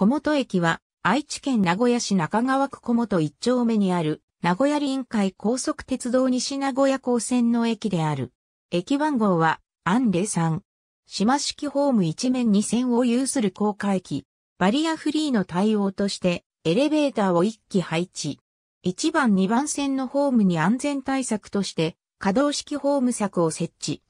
小本駅は愛知県名古屋市中川区小本一丁目にある名古屋臨海高速鉄道西名古屋港線の駅である。駅番号は、アンレ3。島式ホーム一面2線を有する高架駅。バリアフリーの対応として、エレベーターを1機配置。1番2番線のホームに安全対策として、可動式ホーム柵を設置。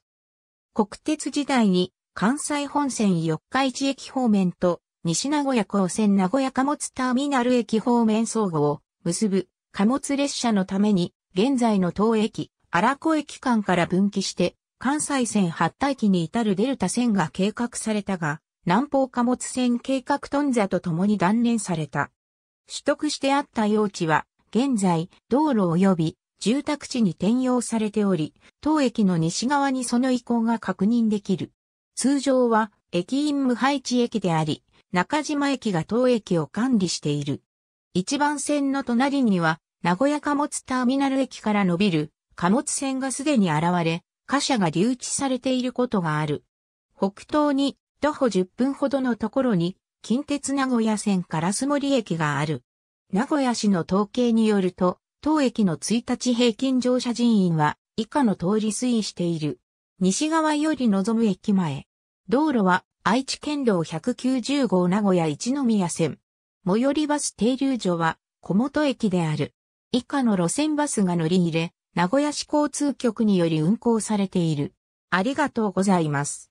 国鉄時代に、関西本線四日市駅方面と西名古屋高専名古屋貨物ターミナル駅方面相互を結ぶ貨物列車のために、現在の東駅、荒子駅間から分岐して、関西線発待機に至るデルタ線が計画されたが、南方貨物線計画頓挫とともに断念された。取得してあった用地は、現在、道路及び住宅地に転用されており、当駅の西側にその移行が確認できる。通常は、駅員無配置駅であり、中島駅が当駅を管理している。一番線の隣には、名古屋貨物ターミナル駅から伸びる貨物線がすでに現れ、貨車が留置されていることがある。北東に徒歩10分ほどのところに近鉄名古屋線烏森駅がある。名古屋市の統計によると、当駅の1日平均乗車人員は以下の通り推移している。西側より望む駅前。道路は愛知県道190号名古屋一宮線。最寄りバス停留所は小本駅である。以下の路線バスが乗り入れ、名古屋市交通局により運行されている。ありがとうございます。